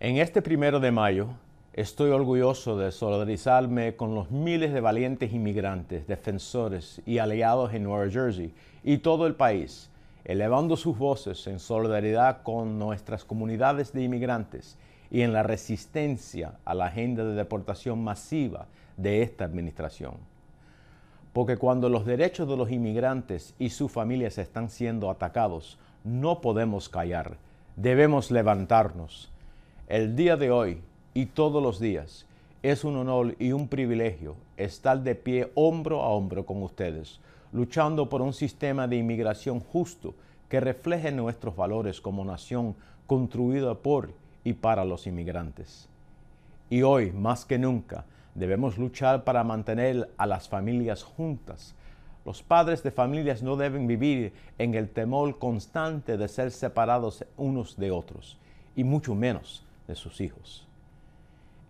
En este primero de mayo estoy orgulloso de solidarizarme con los miles de valientes inmigrantes, defensores y aliados en Nueva Jersey y todo el país, elevando sus voces en solidaridad con nuestras comunidades de inmigrantes y en la resistencia a la agenda de deportación masiva de esta administración. Porque cuando los derechos de los inmigrantes y sus familias están siendo atacados, no podemos callar, debemos levantarnos el día de hoy y todos los días es un honor y un privilegio estar de pie hombro a hombro con ustedes, luchando por un sistema de inmigración justo que refleje nuestros valores como nación construida por y para los inmigrantes. Y hoy, más que nunca, debemos luchar para mantener a las familias juntas. Los padres de familias no deben vivir en el temor constante de ser separados unos de otros, y mucho menos de sus hijos.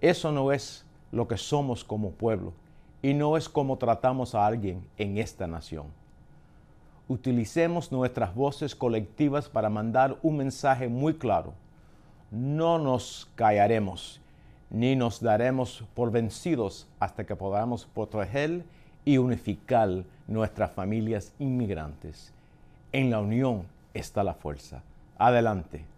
Eso no es lo que somos como pueblo y no es como tratamos a alguien en esta nación. Utilicemos nuestras voces colectivas para mandar un mensaje muy claro. No nos callaremos ni nos daremos por vencidos hasta que podamos proteger y unificar nuestras familias inmigrantes. En la unión está la fuerza. Adelante.